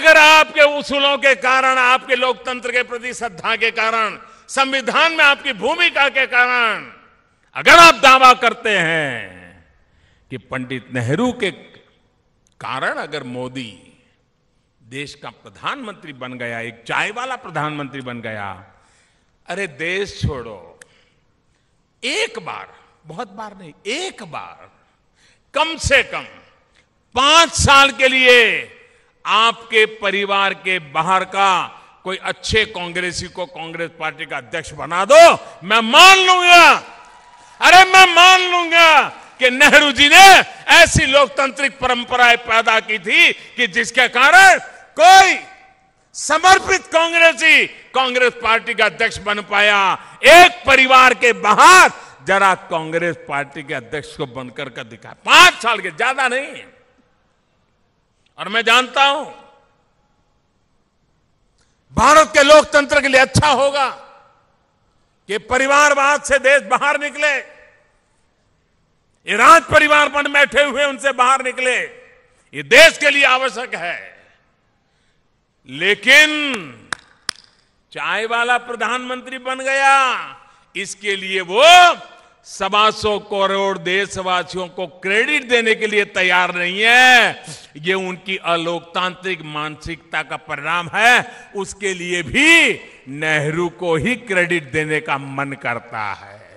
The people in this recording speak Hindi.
अगर आपके उसूलों के कारण आपके लोकतंत्र के प्रति श्रद्धा के कारण संविधान में आपकी भूमिका के कारण अगर आप दावा करते हैं कि पंडित नेहरू के कारण अगर मोदी देश का प्रधानमंत्री बन गया एक चाय वाला प्रधानमंत्री बन गया अरे देश छोड़ो एक बार बहुत बार नहीं एक बार कम से कम पांच साल के लिए आपके परिवार के बाहर का कोई अच्छे कांग्रेसी को कांग्रेस पार्टी का अध्यक्ष बना दो मैं मान लूंगा अरे मैं मान लूंगा कि नेहरू जी ने ऐसी लोकतांत्रिक परंपराएं पैदा की थी कि जिसके कारण कोई समर्पित कांग्रेसी कांग्रेस पार्टी का अध्यक्ष बन पाया एक परिवार के बाहर जरा कांग्रेस पार्टी के अध्यक्ष को बनकर का दिखा पांच साल के ज्यादा नहीं है और मैं जानता हूं भारत के लोकतंत्र के लिए अच्छा होगा कि परिवारवाद से देश बाहर निकले ये राज परिवार पर बैठे हुए उनसे बाहर निकले ये देश के लिए आवश्यक है लेकिन चाय वाला प्रधानमंत्री बन गया इसके लिए वो सवा सौ करोड़ देशवासियों को क्रेडिट देने के लिए तैयार नहीं है ये उनकी अलोकतांत्रिक मानसिकता का परिणाम है उसके लिए भी नेहरू को ही क्रेडिट देने का मन करता है